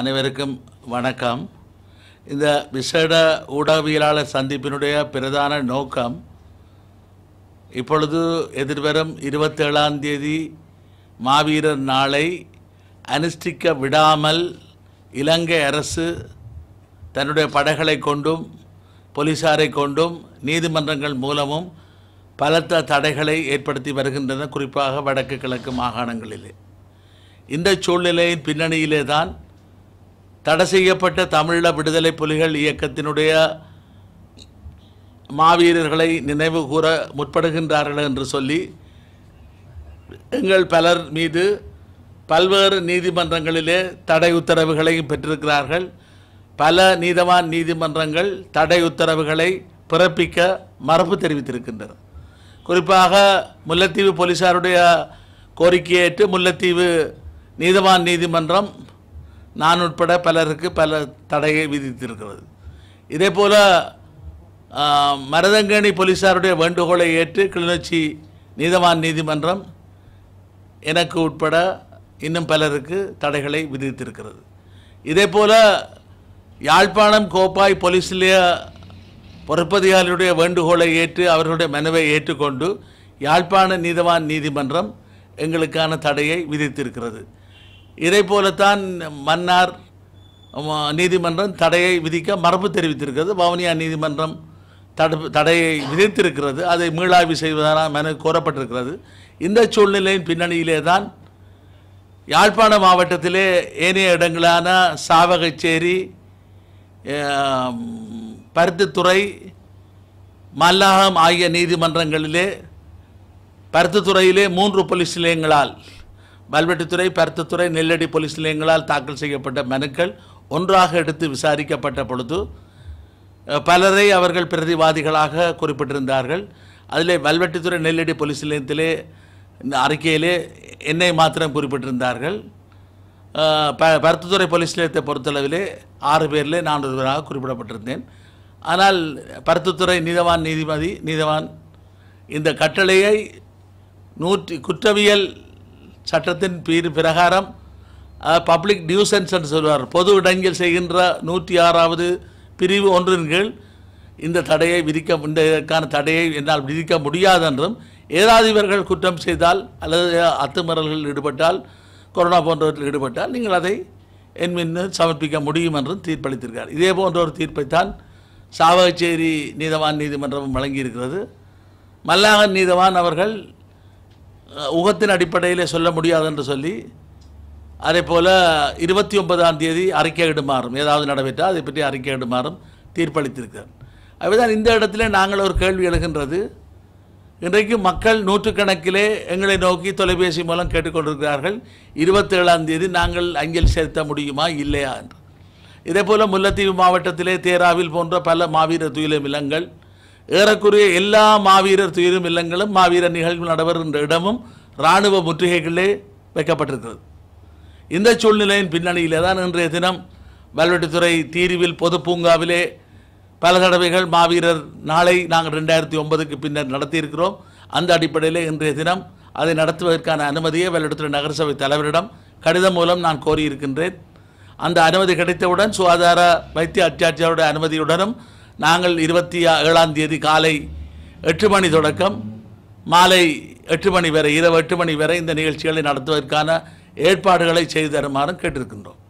அனைவருக்கும் வணக்கம் இந்த விசேட ஊடகவியலாளர் சந்திப்பினுடைய பிரதான நோக்கம் இப்பொழுது எதிர்வரும் இருபத்தேழாம் தேதி மாவீரர் நாளை அனுஷ்டிக்க விடாமல் இலங்கை அரசு தன்னுடைய படைகளை கொண்டும் போலீஸாரை கொண்டும் நீதிமன்றங்கள் மூலமும் பலத்த தடைகளை ஏற்படுத்தி வருகின்றன குறிப்பாக வடக்கு கிழக்கு மாகாணங்களிலே இந்த சூழ்நிலையின் பின்னணியிலே தான் தடை செய்யப்பட்ட தமிழீழ விடுதலை புலிகள் இயக்கத்தினுடைய மாவீரர்களை நினைவு கூற முற்படுகின்றார்கள் என்று சொல்லி எங்கள் பலர் மீது பல்வேறு நீதிமன்றங்களிலே தடை உத்தரவுகளையும் பெற்றிருக்கிறார்கள் பல நீதவான் நீதிமன்றங்கள் தடை உத்தரவுகளை பிறப்பிக்க மறுப்பு தெரிவித்திருக்கின்றன குறிப்பாக முல்லைத்தீவு போலீஸாருடைய கோரிக்கையேற்று முல்லைத்தீவு நீதவான் நீதிமன்றம் நான் உட்பட பலருக்கு பல தடையை விதித்திருக்கிறது இதே போல் மருதங்கணி போலீஸாருடைய வேண்டுகோளை ஏற்று கிளிநொச்சி நீதவான் நீதிமன்றம் எனக்கு உட்பட இன்னும் பலருக்கு தடைகளை விதித்திருக்கிறது இதே போல் யாழ்ப்பாணம் கோப்பாய் போலீஸ் நிலைய பொறுப்பதிகாரியுடைய வேண்டுகோளை ஏற்று அவர்களுடைய மனுவை ஏற்றுக்கொண்டு யாழ்ப்பாண நீதவான் நீதிமன்றம் எங்களுக்கான தடையை விதித்திருக்கிறது இதை போலத்தான் மன்னார் நீதிமன்றம் தடையை விதிக்க மரபு தெரிவித்திருக்கிறது வவுனியா நீதிமன்றம் தடுப்பு தடையை விதித்திருக்கிறது அதை மீளாய்வு செய்வதான என கோரப்பட்டிருக்கிறது இந்த சூழ்நிலையின் பின்னணியிலே தான் யாழ்ப்பாண மாவட்டத்திலே ஏனைய இடங்களான சாவகச்சேரி பருத்துத்துறை மல்லாகம் ஆகிய நீதிமன்றங்களிலே பருத்துத்துறையிலே மூன்று போலீஸ் நிலையங்களால் மல்வெட்டுத்துறை பருத்தத்துறை நெல்லடி போலீஸ் நிலையங்களால் தாக்கல் செய்யப்பட்ட மனுக்கள் ஒன்றாக எடுத்து விசாரிக்கப்பட்ட பொழுது பலரை அவர்கள் பிரதிவாதிகளாக குறிப்பிட்டிருந்தார்கள் அதிலே வல்வெட்டித்துறை நெல்லடி போலீஸ் நிலையத்திலே அறிக்கையிலே என்னை மாத்திரம் குறிப்பிட்டிருந்தார்கள் ப பருத்தத்துறை போலீஸ் நிலையத்தை பொறுத்தளவிலே ஆறு பேரில் நான் ஒருவராக குறிப்பிடப்பட்டிருந்தேன் ஆனால் பருத்தத்துறை நீதவான் நீதிபதி நீதவான் இந்த கட்டளையை நூற்றி குற்றவியல் சட்டத்தின் பிரி பிரகாரம் பப்ளிக் நியூசன்ஸ் என்று சொல்வார் பொது இடங்கள் செய்கின்ற நூற்றி ஆறாவது பிரிவு ஒன்றின் கீழ் இந்த தடையை விதிக்க இந்தக்கான தடையை என்னால் விதிக்க முடியாது என்றும் ஏதாவது இவர்கள் குற்றம் செய்தால் அல்லது அத்துமீறல்களில் ஈடுபட்டால் கொரோனா போன்றவற்றில் ஈடுபட்டால் நீங்கள் அதை என் மின் சமர்ப்பிக்க முடியும் என்றும் தீர்ப்பளித்திருக்கார் இதே போன்ற ஒரு தீர்ப்பைத்தான் சாவகச்சேரி நீதவான் நீதிமன்றம் வழங்கியிருக்கிறது மல்லாகன் நீதவான் அவர்கள் உகத்தின் அடிப்படையிலே சொல்ல முடியாது என்று சொல்லி அதே போல் இருபத்தி ஒன்பதாம் தேதி இடுமாறும் ஏதாவது நடைபெற்றால் அதை பற்றி அறிக்கையிடுமாறும் தீர்ப்பளித்திருக்கிறார் அதுதான் இந்த இடத்துல நாங்கள் ஒரு கேள்வி எழுகின்றது இன்றைக்கு மக்கள் நூற்றுக்கணக்கிலே எங்களை நோக்கி தொலைபேசி மூலம் கேட்டுக்கொண்டிருக்கிறார்கள் இருபத்தேழாம் தேதி நாங்கள் அஞ்சல் செலுத்த முடியுமா இல்லையா என்று இதே போல் முல்லைத்தீவு மாவட்டத்திலே தேராவில் போன்ற பல மாவீர துயிலை மிலங்கள் ஏறக்குறைய எல்லா மாவீரர் துயரும் இல்லங்களும் மாவீரர் நிகழ்வு நடைபெறுகின்ற இடமும் இராணுவ முற்றுகைகளிலே வைக்கப்பட்டிருக்கிறது இந்த சூழ்நிலையின் பின்னணியிலே தான் இன்றைய தினம் வல்வெட்டுத்துறை தீர்வில் பொது பூங்காவிலே பல தடவைகள் மாவீரர் நாளை நாங்கள் ரெண்டாயிரத்தி ஒன்பதுக்கு பின்னர் நடத்தியிருக்கிறோம் அந்த அடிப்படையில் இன்றைய தினம் அதை நடத்துவதற்கான அனுமதியை வல்வெட்டுத்துறை நகரசபை தலைவரிடம் கடிதம் மூலம் நான் கோரியிருக்கின்றேன் அந்த அனுமதி கிடைத்தவுடன் சுகாதார வைத்திய அத்தியாட்சியருடைய அனுமதியுடனும் நாங்கள் இருபத்தி ஏழாம் தேதி காலை எட்டு மணி தொடக்கம் மாலை எட்டு மணி வரை இரவு எட்டு மணி வரை இந்த நிகழ்ச்சிகளை நடத்துவதற்கான ஏற்பாடுகளை செய்து தருமாறும் கேட்டிருக்கின்றோம்